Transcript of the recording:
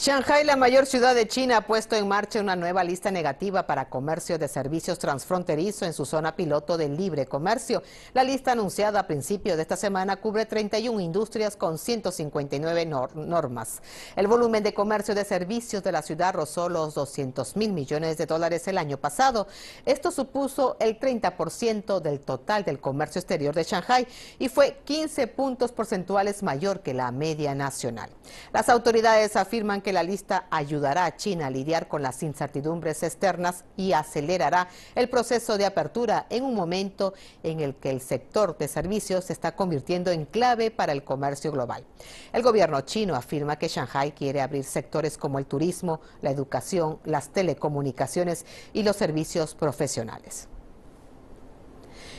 Shanghai, la mayor ciudad de China, ha puesto en marcha una nueva lista negativa para comercio de servicios transfronterizo en su zona piloto de libre comercio. La lista anunciada a principios de esta semana cubre 31 industrias con 159 normas. El volumen de comercio de servicios de la ciudad rozó los 200 mil millones de dólares el año pasado. Esto supuso el 30% del total del comercio exterior de Shanghai y fue 15 puntos porcentuales mayor que la media nacional. Las autoridades afirman que la lista ayudará a China a lidiar con las incertidumbres externas y acelerará el proceso de apertura en un momento en el que el sector de servicios se está convirtiendo en clave para el comercio global. El gobierno chino afirma que Shanghai quiere abrir sectores como el turismo, la educación, las telecomunicaciones y los servicios profesionales.